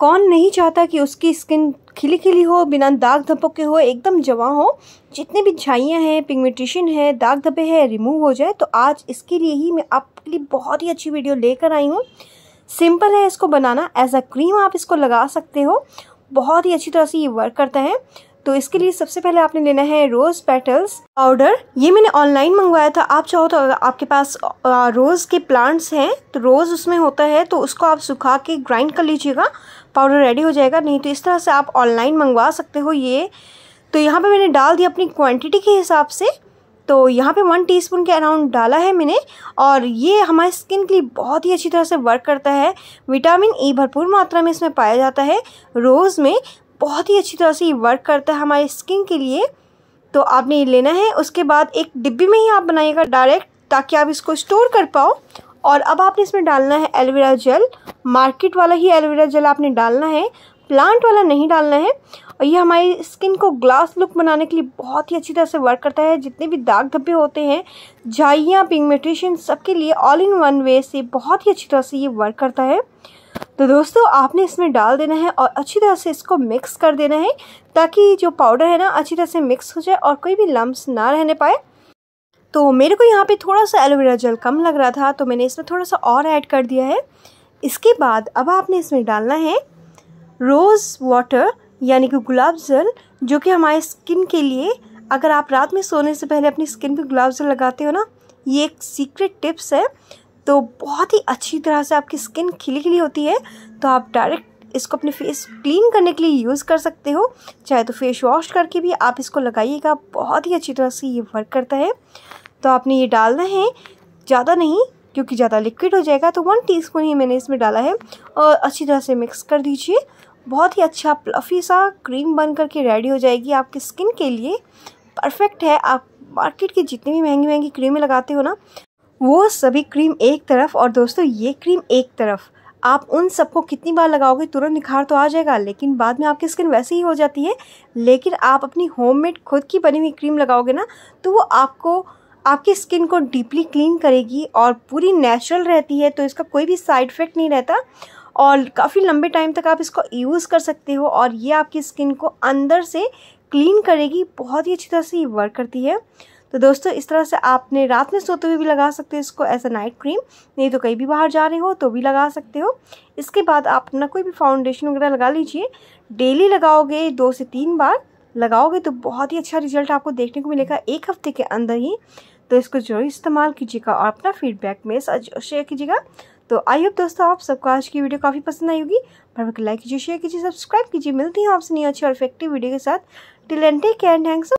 कौन नहीं चाहता कि उसकी स्किन खिली खिली हो बिना दाग धब्बों के हो एकदम जमा हो जितने भी झाइयाँ हैं पिगमेंटेशन है दाग धब्बे हैं रिमूव हो जाए तो आज इसके लिए ही मैं आपके लिए बहुत ही अच्छी वीडियो लेकर आई हूँ सिंपल है इसको बनाना एज अ क्रीम आप इसको लगा सकते हो बहुत ही अच्छी तरह से ये वर्क करता है तो इसके लिए सबसे पहले आपने लेना है रोज़ पेटल्स पाउडर ये मैंने ऑनलाइन मंगवाया था आप चाहो तो आपके पास रोज़ के प्लांट्स हैं तो रोज़ उसमें होता है तो उसको आप सुखा के ग्राइंड कर लीजिएगा पाउडर रेडी हो जाएगा नहीं तो इस तरह से आप ऑनलाइन मंगवा सकते हो ये तो यहाँ पे मैंने डाल दिया अपनी क्वांटिटी के हिसाब से तो यहाँ पे वन टीस्पून के अराउंड डाला है मैंने और ये हमारे स्किन के लिए बहुत ही अच्छी तरह से वर्क करता है विटामिन ई e भरपूर मात्रा में इसमें पाया जाता है रोज़ में बहुत ही अच्छी तरह से ये वर्क करता है हमारे स्किन के लिए तो आपने ये लेना है उसके बाद एक डिब्बी में ही आप बनाइएगा डायरेक्ट ताकि आप इसको स्टोर कर पाओ और अब आपने इसमें डालना है एलोवेरा जेल मार्केट वाला ही एलोवेरा जेल आपने डालना है प्लांट वाला नहीं डालना है और ये हमारी स्किन को ग्लास लुक बनाने के लिए बहुत ही अच्छी तरह से वर्क करता है जितने भी दाग धब्बे होते हैं झाइयाँ पिगमेटेशन सबके लिए ऑल इन वन वे से बहुत ही अच्छी तरह से ये वर्क करता है तो दोस्तों आपने इसमें डाल देना है और अच्छी तरह से इसको मिक्स कर देना है ताकि जो पाउडर है ना अच्छी तरह से मिक्स हो जाए और कोई भी लम्ब ना रहने पाए तो मेरे को यहाँ पे थोड़ा सा एलोवेरा जल कम लग रहा था तो मैंने इसमें थोड़ा सा और ऐड कर दिया है इसके बाद अब आपने इसमें डालना है रोज़ वाटर यानी कि गुलाब जल जो कि हमारे स्किन के लिए अगर आप रात में सोने से पहले अपनी स्किन पे गुलाब जल लगाते हो ना ये एक सीक्रेट टिप्स है तो बहुत ही अच्छी तरह से आपकी स्किन खिली खिली होती है तो आप डायरेक्ट इसको अपने फेस क्लीन करने के लिए यूज़ कर सकते हो चाहे तो फेस वॉश करके भी आप इसको लगाइएगा बहुत ही अच्छी तरह से ये वर्क करता है तो आपने ये डालना है ज़्यादा नहीं क्योंकि ज़्यादा लिक्विड हो जाएगा तो वन टी ही मैंने इसमें डाला है और अच्छी तरह से मिक्स कर दीजिए बहुत ही अच्छा प्लफी सा क्रीम बन करके रेडी हो जाएगी आपकी स्किन के लिए परफेक्ट है आप मार्केट की जितनी भी महंगी महंगी क्रीमें लगाते हो ना वो सभी क्रीम एक तरफ और दोस्तों ये क्रीम एक तरफ आप उन सबको कितनी बार लगाओगे तुरंत निखार तो आ जाएगा लेकिन बाद में आपकी स्किन वैसे ही हो जाती है लेकिन आप अपनी होममेड खुद की बनी हुई क्रीम लगाओगे ना तो वो आपको आपकी स्किन को डीपली क्लीन करेगी और पूरी नेचुरल रहती है तो इसका कोई भी साइड इफ़ेक्ट नहीं रहता और काफ़ी लंबे टाइम तक आप इसको यूज़ कर सकते हो और ये आपकी स्किन को अंदर से क्लीन करेगी बहुत ही अच्छी तरह से ये वर्क करती है तो दोस्तों इस तरह से आपने रात में सोते हुए भी लगा सकते हो इसको एज अ नाइट क्रीम नहीं तो कहीं भी बाहर जा रहे हो तो भी लगा सकते हो इसके बाद आप अपना कोई भी फाउंडेशन वगैरह लगा लीजिए डेली लगाओगे दो से तीन बार लगाओगे तो बहुत ही अच्छा रिजल्ट आपको देखने को मिलेगा एक हफ्ते के अंदर ही तो इसको जरूर इस्तेमाल कीजिएगा और अपना फीडबैक में शेयर कीजिएगा तो आई होप दोस्तों आप सबको आज की वीडियो काफ़ी पसंद आई होगी पर लाइक कीजिए शेयर कीजिए सब्सक्राइब कीजिए मिलती हूँ आपसे नहीं अच्छी और इफेक्टिव वीडियो के साथ till and take and thanks